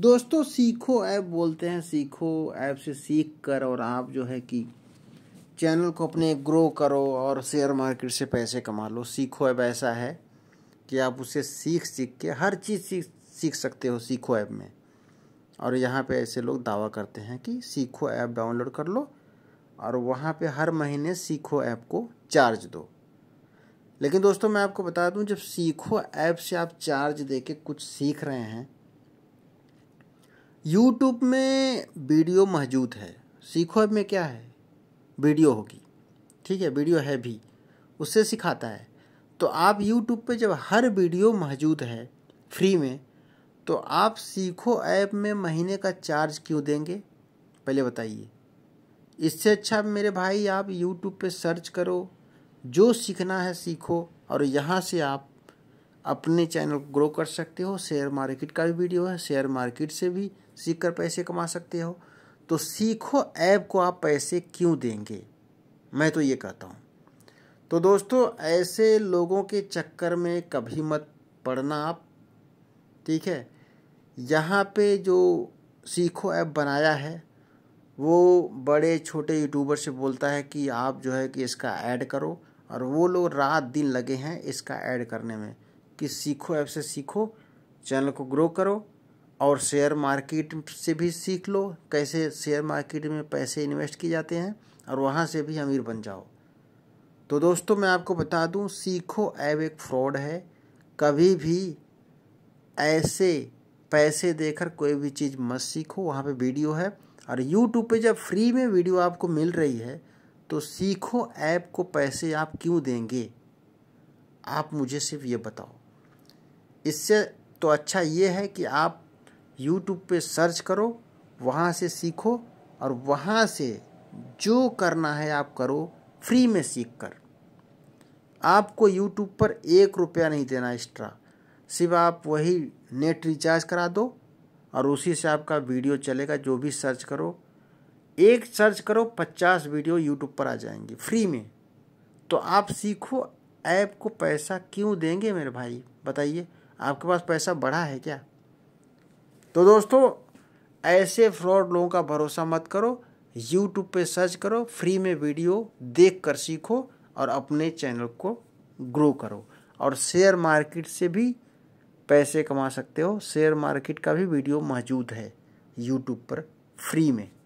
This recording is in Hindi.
दोस्तों सीखो ऐप बोलते हैं सीखो ऐप से सीख कर और आप जो है कि चैनल को अपने ग्रो करो और शेयर मार्केट से पैसे कमा लो सीखो ऐप ऐसा है कि आप उसे सीख सीख के हर चीज़ सीख सीख सकते हो सीखो ऐप में और यहाँ पे ऐसे लोग दावा करते हैं कि सीखो ऐप डाउनलोड कर लो और वहाँ पे हर महीने सीखो ऐप को चार्ज दो लेकिन दोस्तों मैं आपको बता दूं जब सीखो ऐप से आप चार्ज दे के कुछ सीख रहे हैं यूट्यूब में वीडियो मौजूद है सीखो में क्या है वीडियो होगी ठीक है वीडियो है भी उससे सिखाता है तो आप यूट्यूब पे जब हर वीडियो मौजूद है फ्री में तो आप सीखो ऐप में महीने का चार्ज क्यों देंगे पहले बताइए इससे अच्छा मेरे भाई आप यूट्यूब पे सर्च करो जो सीखना है सीखो और यहाँ से आप अपने चैनल को ग्रो कर सकते हो शेयर मार्केट का भी वीडियो है शेयर मार्केट से भी सीख कर पैसे कमा सकते हो तो सीखो ऐप को आप पैसे क्यों देंगे मैं तो ये कहता हूँ तो दोस्तों ऐसे लोगों के चक्कर में कभी मत पड़ना आप ठीक है यहाँ पे जो सीखो ऐप बनाया है वो बड़े छोटे यूट्यूबर से बोलता है कि आप जो है कि इसका ऐड करो और वो लोग रात दिन लगे हैं इसका ऐड करने में कि सीखो ऐप से सीखो चैनल को ग्रो करो और शेयर मार्केट से भी सीख लो कैसे शेयर मार्केट में पैसे इन्वेस्ट किए जाते हैं और वहाँ से भी अमीर बन जाओ तो दोस्तों मैं आपको बता दूँ सीखो ऐप एक फ्रॉड है कभी भी ऐसे पैसे देकर कोई भी चीज़ मत सीखो वहाँ पे वीडियो है और यूट्यूब पे जब फ्री में वीडियो आपको मिल रही है तो सीखो ऐप को पैसे आप क्यों देंगे आप मुझे सिर्फ ये बताओ इससे तो अच्छा ये है कि आप यूट्यूब पे सर्च करो वहाँ से सीखो और वहाँ से जो करना है आप करो फ्री में सीख कर आपको यूट्यूब पर एक रुपया नहीं देना एक्स्ट्रा सिर्फ आप वही नेट रिचार्ज करा दो और उसी से आपका वीडियो चलेगा जो भी सर्च करो एक सर्च करो पचास वीडियो यूट्यूब पर आ जाएंगी फ्री में तो आप सीखो ऐप को पैसा क्यों देंगे मेरे भाई बताइए आपके पास पैसा बढ़ा है क्या तो दोस्तों ऐसे फ्रॉड लोगों का भरोसा मत करो यूट्यूब पे सर्च करो फ्री में वीडियो देख कर सीखो और अपने चैनल को ग्रो करो और शेयर मार्केट से भी पैसे कमा सकते हो शेयर मार्केट का भी वीडियो मौजूद है यूट्यूब पर फ्री में